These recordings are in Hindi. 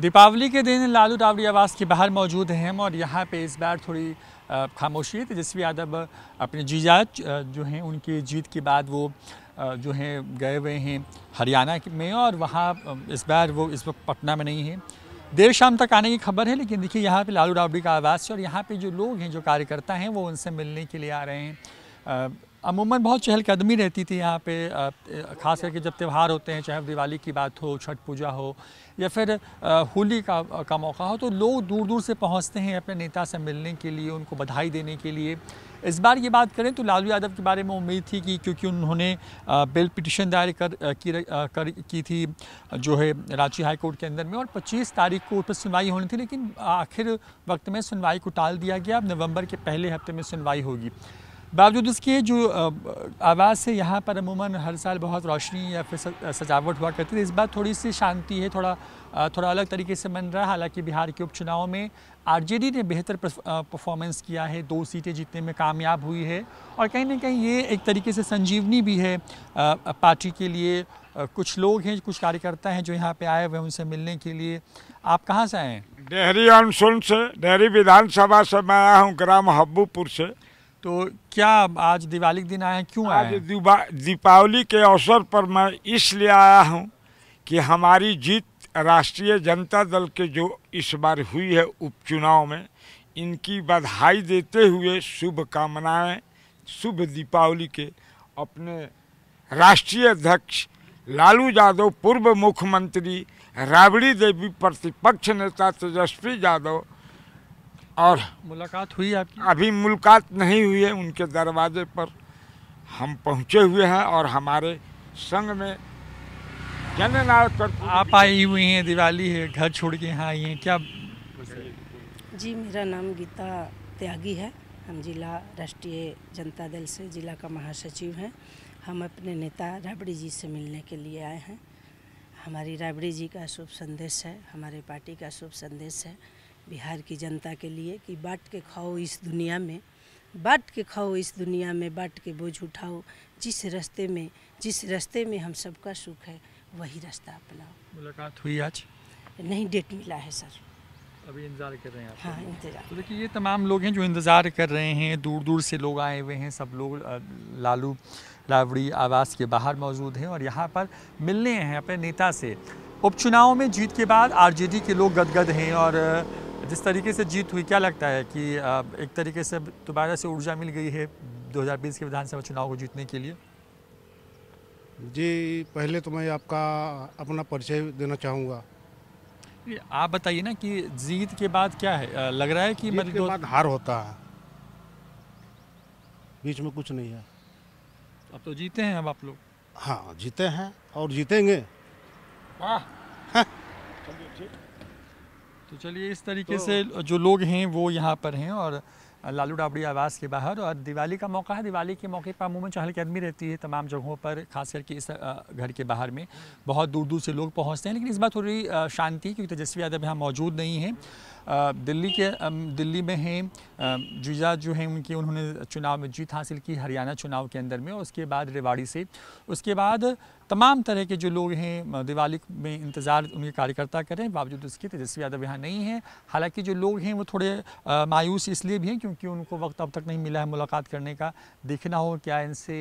दीपावली के दिन लालू डावरी आवास के बाहर मौजूद हैं और यहाँ पे इस बार थोड़ी खामोशी है तेजस्वी यादव अपने जीजा जो हैं उनकी जीत के बाद वो जो हैं गए हुए हैं हरियाणा में और वहाँ इस बार वो इस वक्त पटना में नहीं है देर शाम तक आने की खबर है लेकिन देखिए यहाँ पे लालू रावड़ी का आवास है और यहाँ पे जो लोग हैं जो कार्यकर्ता हैं वो उनसे मिलने के लिए आ रहे हैं अमूमन बहुत चहलकदमी रहती थी यहाँ पे ख़ास करके जब त्यौहार होते हैं चाहे दिवाली की बात हो छठ पूजा हो या फिर होली का का मौका हो तो लोग दूर दूर से पहुँचते हैं अपने नेता से मिलने के लिए उनको बधाई देने के लिए इस बार ये बात करें तो लालू यादव के बारे में उम्मीद थी कि क्योंकि उन्होंने बिल पिटिशन दायर कर की, कर की थी जो है रांची हाई कोर्ट के अंदर में और 25 तारीख को उस पर सुनवाई होनी थी लेकिन आखिर वक्त में सुनवाई को टाल दिया गया अब नवंबर के पहले हफ्ते में सुनवाई होगी बावजूद इसके जो आवाज़ से यहाँ पर अमूमन हर साल बहुत रोशनी या फिर सजावट हुआ करती थी इस बार थोड़ी सी शांति है थोड़ा थोड़ा अलग तरीके से बन रहा है हालांकि बिहार के उपचुनाव में आरजेडी ने बेहतर परफॉर्मेंस किया है दो सीटें जीतने में कामयाब हुई है और कहीं ना कहीं ये एक तरीके से संजीवनी भी है पार्टी के लिए कुछ लोग हैं कुछ कार्यकर्ता हैं जो यहाँ पर आए हुए उनसे मिलने के लिए आप कहाँ से आए डेहरी अनसुन से डेहरी विधानसभा से मैं आया हूँ ग्राम हब्बूपुर से तो क्या आज दिवाली के दिन आए हैं क्यों आए आज दीपावली के अवसर पर मैं इसलिए आया हूँ कि हमारी जीत राष्ट्रीय जनता दल के जो इस बार हुई है उपचुनाव में इनकी बधाई देते हुए शुभकामनाएँ शुभ दीपावली के अपने राष्ट्रीय अध्यक्ष लालू यादव पूर्व मुख्यमंत्री राबड़ी देवी प्रतिपक्ष नेता तेजस्वी यादव और मुलाकात हुई आपकी अभी मुलाकात नहीं हुई है उनके दरवाजे पर हम पहुंचे हुए हैं और हमारे संग में जननायक कर आप आई हुई हैं दिवाली है घर छोड़ के यहाँ आई हैं क्या जी मेरा नाम गीता त्यागी है हम जिला राष्ट्रीय जनता दल से जिला का महासचिव हैं हम अपने नेता राबड़ी जी से मिलने के लिए आए हैं हमारी राबड़ी जी का शुभ संदेश है हमारे पार्टी का शुभ संदेश है बिहार की जनता के लिए कि बांट के खाओ इस दुनिया में बांट के खाओ इस दुनिया में बांट के बोझ उठाओ जिस रास्ते में जिस रास्ते में हम सबका सुख है वही रास्ता अपनाओ मुलाकात हुई आज नहीं डेट मिला है सर अभी इंतज़ार कर रहे हैं आप हाँ इंतज़ार तो देखिए ये तमाम लोग हैं जो इंतज़ार कर रहे हैं दूर दूर से लोग आए हुए हैं सब लोग लालू लावड़ी आवास के बाहर मौजूद हैं और यहाँ पर मिलने हैं अपने नेता से उपचुनाव में जीत के बाद आरजेडी के लोग गदगद हैं और जिस तरीके से जीत हुई क्या लगता है कि एक तरीके से दोबारा से ऊर्जा मिल गई है 2020 के विधानसभा चुनाव को जीतने के लिए जी पहले तो मैं आपका अपना परिचय देना चाहूँगा आप बताइए ना कि जीत के बाद क्या है लग रहा है कि जीत मतलब के बाद हार होता है बीच में कुछ नहीं है अब तो जीते हैं अब आप लोग हाँ जीते हैं और जीतेंगे वाह तो चलिए इस तरीके तो, से जो लोग हैं वो यहाँ पर हैं और लालू डाबड़ी आवास के बाहर और दिवाली का मौका है दिवाली के मौके पर अमूमन चहल कदमी रहती है तमाम जगहों पर खास करके इस घर के बाहर में बहुत दूर दूर से लोग पहुंचते हैं लेकिन इस बार थोड़ी शांति क्योंकि तेजस्वी यादव यहाँ मौजूद नहीं है दिल्ली के दिल्ली में हैं जीजा जो हैं उनकी उन्होंने चुनाव में जीत हासिल की हरियाणा चुनाव के अंदर में और उसके बाद रेवाड़ी से उसके बाद तमाम तरह के जो लोग हैं दिवाली में इंतज़ार उनके कार्यकर्ता करें बावजूद उसके तेजस्वी यादव यहाँ नहीं हैं हालांकि जो लोग हैं वो थोड़े मायूस इसलिए भी हैं क्योंकि क्योंकि उनको वक्त अब तक नहीं मिला है मुलाकात करने का देखना हो क्या इनसे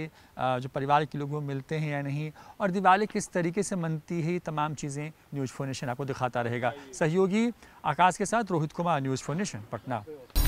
जो परिवार के लोग वो मिलते हैं या नहीं और दिवाली किस तरीके से मनती है तमाम चीज़ें न्यूज़ फोर नेशन आपको दिखाता रहेगा सहयोगी आकाश के साथ Rohit Kumar News for Nation Patna